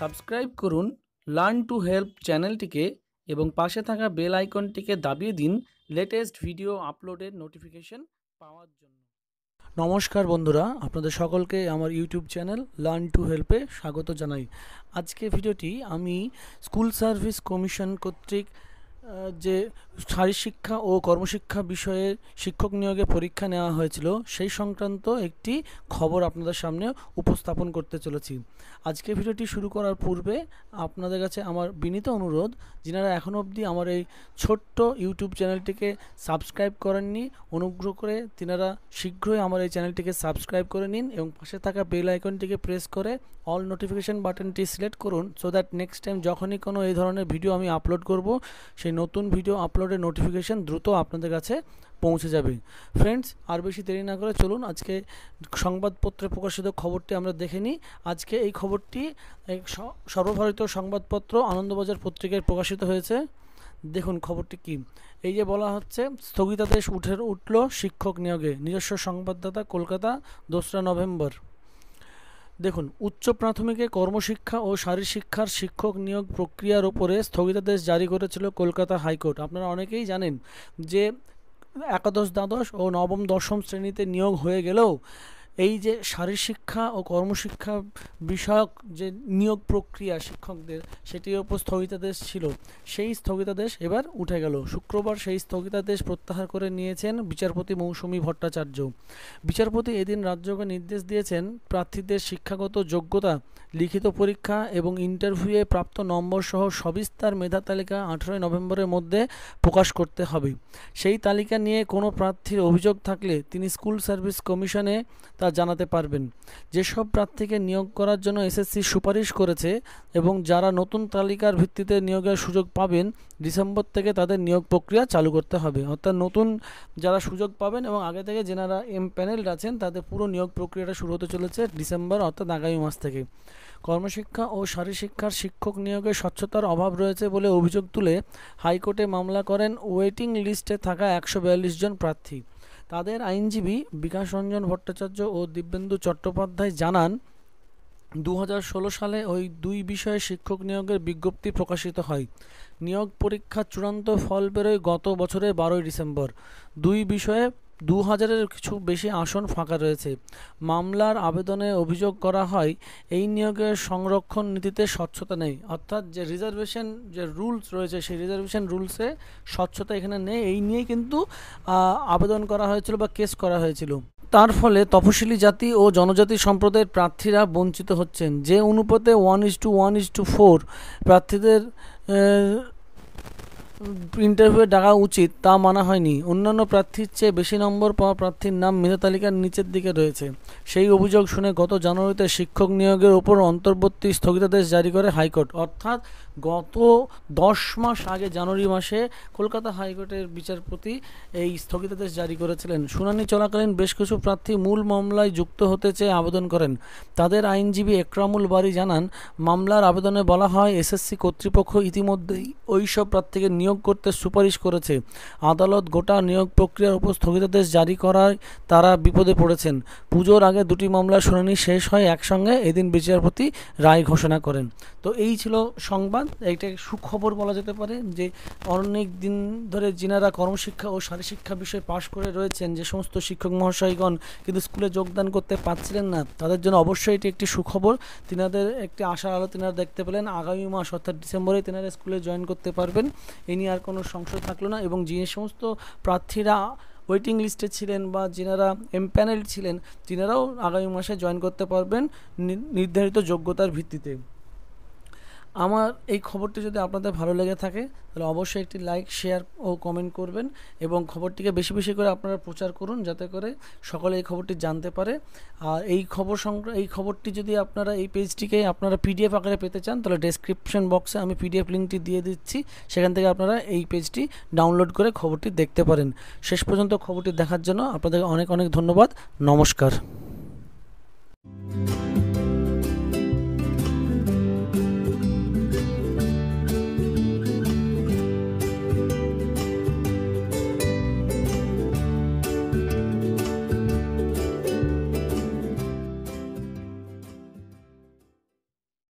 subscribe করুন learn to help চ্যানেলটিকে এবং পাশে থাকা বেল আইকনটিকে দাবিয়ে দিন লেটেস্ট ভিডিও আপলোডের নোটিফিকেশন পাওয়ার জন্য নমস্কার বন্ধুরা আপনাদের সকলকে আমার ইউটিউব চ্যানেল লার্ন টু হেল্পে স্বাগত জানাই আজকে ভিডিওটি আমি স্কুল সার্ভিস কমিশন কর্তৃক যে শারীর শিক্ষা ও কর্মশিক্ষা বিষয়ে শিক্ষক নিয়োগে পরীক্ষা নেওয়া হয়েছিল সেই সংক্রান্ত একটি খবর আপনাদের সামনে উপস্থাপন করতে চলেছি আজকে ভিডিওটি শুরু করার পূর্বে আপনাদের কাছে আমার বিনীত অনুরোধ যিনারা এখনও অবধি আমার এই ছোট্ট ইউটিউব চ্যানেলটিকে সাবস্ক্রাইব করেননি অনুগ্রহ করে তিনারা শীঘ্রই আমার এই চ্যানেলটিকে সাবস্ক্রাইব করে নিন এবং পাশে থাকা বেল আইকনটিকে প্রেস করে অল নোটিফিকেশান বাটনটি সিলেক্ট করুন সো দ্যাট নেক্সট টাইম যখনই কোনো এই ধরনের ভিডিও আমি আপলোড করব সেই নতুন ভিডিও আপলোডের নোটিফিকেশান দ্রুত আপনাদের কাছে পৌঁছে যাবে ফ্রেন্ডস আর বেশি দেরি না করে চলুন আজকে সংবাদপত্রে প্রকাশিত খবরটি আমরা দেখে নিই আজকে এই খবরটি সর্বভারতীয় সংবাদপত্র আনন্দবাজার পত্রিকায় প্রকাশিত হয়েছে দেখুন খবরটি কি এই যে বলা হচ্ছে স্থগিতাদেশ উঠে উঠল শিক্ষক নিয়োগে নিজস্ব সংবাদদাতা কলকাতা দোসরা নভেম্বর দেখুন উচ্চ প্রাথমিকে কর্মশিক্ষা ও শারীরশিক্ষার শিক্ষক নিয়োগ প্রক্রিয়ার ওপরে স্থগিতাদেশ জারি করেছিল কলকাতা হাইকোর্ট আপনারা অনেকেই জানেন যে একাদশ দ্বাদশ ও নবম দশম শ্রেণীতে নিয়োগ হয়ে গেলেও এই যে শারীরশিক্ষা ও কর্মশিক্ষা বিষয়ক যে নিয়োগ প্রক্রিয়া শিক্ষকদের সেটির ওপর স্থগিতাদেশ ছিল সেই স্থগিতাদেশ এবার উঠে গেল শুক্রবার সেই স্থগিতাদেশ প্রত্যাহার করে নিয়েছেন বিচারপতি মৌসুমি ভট্টাচার্য বিচারপতি এদিন রাজ্যকে নির্দেশ দিয়েছেন প্রার্থীদের শিক্ষাগত যোগ্যতা লিখিত পরীক্ষা এবং ইন্টারভিউয়ে প্রাপ্ত নম্বর সহ সবিস্তার মেধা তালিকা আঠেরোই নভেম্বরের মধ্যে প্রকাশ করতে হবে সেই তালিকা নিয়ে কোনো প্রার্থীর অভিযোগ থাকলে তিনি স্কুল সার্ভিস কমিশনে তা জানাতে পারবেন যেসব প্রার্থীকে নিয়োগ করার জন্য এসএসসি সুপারিশ করেছে এবং যারা নতুন তালিকার ভিত্তিতে নিয়োগের সুযোগ পাবেন ডিসেম্বর থেকে তাদের নিয়োগ প্রক্রিয়া চালু করতে হবে অর্থাৎ নতুন যারা সুযোগ পাবেন এবং আগে থেকে যেনারা এম প্যানেল আছেন তাদের পুরো নিয়োগ প্রক্রিয়াটা শুরু হতে চলেছে ডিসেম্বর অর্থাৎ আগামী মাস থেকে কর্মশিক্ষা ও শারীরশিক্ষার শিক্ষক নিয়োগে স্বচ্ছতার অভাব রয়েছে বলে অভিযোগ তুলে হাইকোর্টে মামলা করেন ওয়েটিং লিস্টে থাকা একশো জন প্রার্থী তাদের আইনজীবী বিকাশ রঞ্জন ভট্টাচার্য ও দিব্যেন্দু চট্টোপাধ্যায় জানান দু সালে ওই দুই বিষয়ে শিক্ষক নিয়োগের বিজ্ঞপ্তি প্রকাশিত হয় নিয়োগ পরীক্ষার চূড়ান্ত ফল বেরোয় গত বছরের বারোই ডিসেম্বর দুই বিষয়ে দু হাজারের কিছু বেশি আসন ফাঁকা রয়েছে মামলার আবেদনে অভিযোগ করা হয় এই নিয়োগের সংরক্ষণ নীতিতে স্বচ্ছতা নেই অর্থাৎ যে রিজার্ভেশন যে রুলস রয়েছে সেই রিজার্ভেশন রুলসে স্বচ্ছতা এখানে নেই এই নিয়ে কিন্তু আবেদন করা হয়েছিল বা কেস করা হয়েছিল তার ফলে তফসিলি জাতি ও জনজাতি সম্প্রদায়ের প্রার্থীরা বঞ্চিত হচ্ছেন যে অনুপাতে one is to one is to four প্রার্থীদের ইন্টারভিউয়ে ডাকা উচিত তা মানা হয়নি অন্যান্য প্রার্থীর চেয়ে বেশি নম্বর পাওয়া প্রার্থীর নাম মেধা তালিকার নিচের দিকে রয়েছে সেই অভিযোগ শুনে গত জানুয়ারিতে শিক্ষক নিয়োগের ওপর অন্তর্বর্তী স্থগিতাদেশ জারি করে হাইকোর্ট অর্থাৎ গত দশ মাস আগে জানুয়ারি মাসে কলকাতা হাইকোর্টের বিচারপতি এই স্থগিতাদেশ জারি করেছিলেন শুনানি চলাকালীন বেশ কিছু প্রার্থী মূল মামলায় যুক্ত হতে চেয়ে আবেদন করেন তাদের আইনজীবী একরামুল বারি জানান মামলার আবেদনে বলা হয় এসএসসি কর্তৃপক্ষ ইতিমধ্যেই ওইসব প্রার্থীকে নিয়োগ নিয়োগ করতে সুপারিশ করেছে আদালত গোটা নিয়োগ প্রক্রিয়ার উপর স্থগিতাদেশ জারি করায় তারা বিপদে পড়েছেন পুজোর আগে দুটি মামলার শুনানি শেষ হয় একসঙ্গে এদিন বিচারপতি রায় ঘোষণা করেন তো এই ছিল সংবাদ এইটা সুখবর বলা যেতে পারে যে অনেক দিন ধরে যিনারা কর্মশিক্ষা ও শারীরশিক্ষা বিষয়ে পাশ করে রয়েছেন যে সমস্ত শিক্ষক মহাশয়গণ কিন্তু স্কুলে যোগদান করতে পারছিলেন না তাদের জন্য অবশ্যই এটি একটি সুখবর তিনাদের একটি আশার আলো তিনারা দেখতে পেলেন আগামী মাস অর্থাৎ ডিসেম্বরে তিনারা স্কুলে জয়েন করতে পারবেন এই আইনি আর কোনো সংশয় থাকলো না এবং যে সমস্ত প্রার্থীরা ওয়েটিং লিস্টে ছিলেন বা যেনারা এমপ্যানেল ছিলেন তিনারাও আগামী মাসে জয়েন করতে পারবেন নির্ধারিত যোগ্যতার ভিত্তিতে আমার এই খবরটি যদি আপনাদের ভালো লেগে থাকে তাহলে অবশ্যই একটি লাইক শেয়ার ও কমেন্ট করবেন এবং খবরটিকে বেশি বেশি করে আপনারা প্রচার করুন যাতে করে সকলে এই খবরটি জানতে পারে আর এই খবর সংক্রান্ত এই খবরটি যদি আপনারা এই পেজটিকে আপনারা পিডিএফ আকারে পেতে চান তাহলে ডেসক্রিপশন বক্সে আমি পিডিএফ লিঙ্কটি দিয়ে দিচ্ছি সেখান থেকে আপনারা এই পেজটি ডাউনলোড করে খবরটি দেখতে পারেন শেষ পর্যন্ত খবরটি দেখার জন্য আপনাদের অনেক অনেক ধন্যবাদ নমস্কার